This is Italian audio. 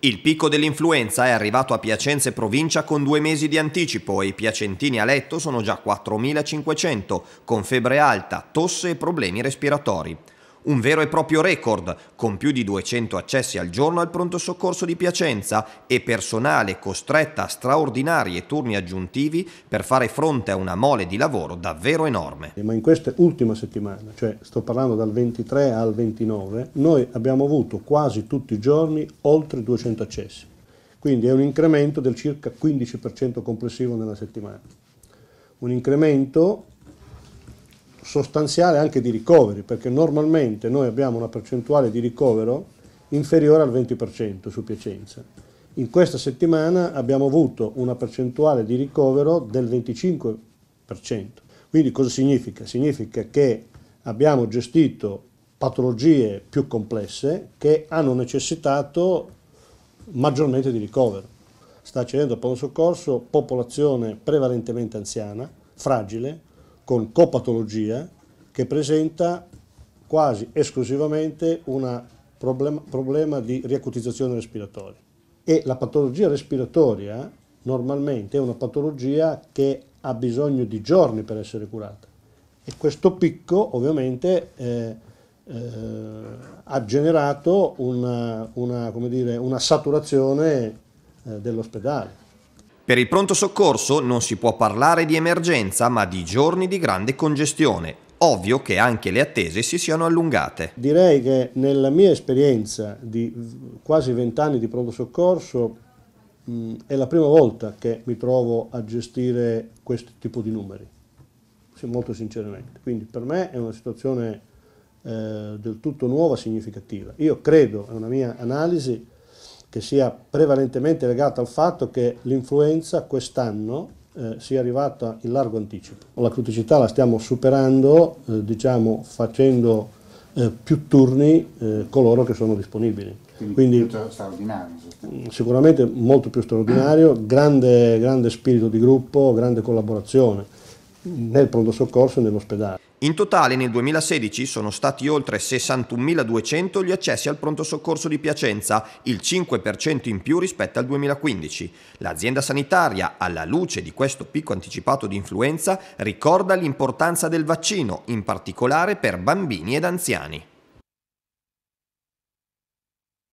Il picco dell'influenza è arrivato a Piacenza e provincia con due mesi di anticipo e i piacentini a letto sono già 4.500, con febbre alta, tosse e problemi respiratori un vero e proprio record, con più di 200 accessi al giorno al pronto soccorso di Piacenza e personale costretta a straordinari e turni aggiuntivi per fare fronte a una mole di lavoro davvero enorme. Ma in questa ultima settimana, cioè sto parlando dal 23 al 29, noi abbiamo avuto quasi tutti i giorni oltre 200 accessi, quindi è un incremento del circa 15% complessivo nella settimana. Un incremento sostanziale anche di ricoveri, perché normalmente noi abbiamo una percentuale di ricovero inferiore al 20% su Piacenza. In questa settimana abbiamo avuto una percentuale di ricovero del 25%. Quindi cosa significa? Significa che abbiamo gestito patologie più complesse che hanno necessitato maggiormente di ricovero. Sta accedendo al pronto soccorso popolazione prevalentemente anziana, fragile, con copatologia che presenta quasi esclusivamente un problem problema di riacutizzazione respiratoria. E la patologia respiratoria normalmente è una patologia che ha bisogno di giorni per essere curata. E questo picco ovviamente eh, eh, ha generato una, una, dire, una saturazione eh, dell'ospedale. Per il pronto soccorso non si può parlare di emergenza, ma di giorni di grande congestione. Ovvio che anche le attese si siano allungate. Direi che nella mia esperienza di quasi vent'anni di pronto soccorso mh, è la prima volta che mi trovo a gestire questo tipo di numeri, molto sinceramente. Quindi per me è una situazione eh, del tutto nuova, significativa. Io credo, è una mia analisi, che sia prevalentemente legata al fatto che l'influenza quest'anno eh, sia arrivata in largo anticipo. La criticità la stiamo superando, eh, diciamo, facendo eh, più turni eh, coloro che sono disponibili. Quindi, Quindi Sicuramente molto più straordinario, grande, grande spirito di gruppo, grande collaborazione nel pronto soccorso e nell'ospedale. In totale nel 2016 sono stati oltre 61.200 gli accessi al pronto soccorso di Piacenza, il 5% in più rispetto al 2015. L'azienda sanitaria, alla luce di questo picco anticipato di influenza, ricorda l'importanza del vaccino, in particolare per bambini ed anziani.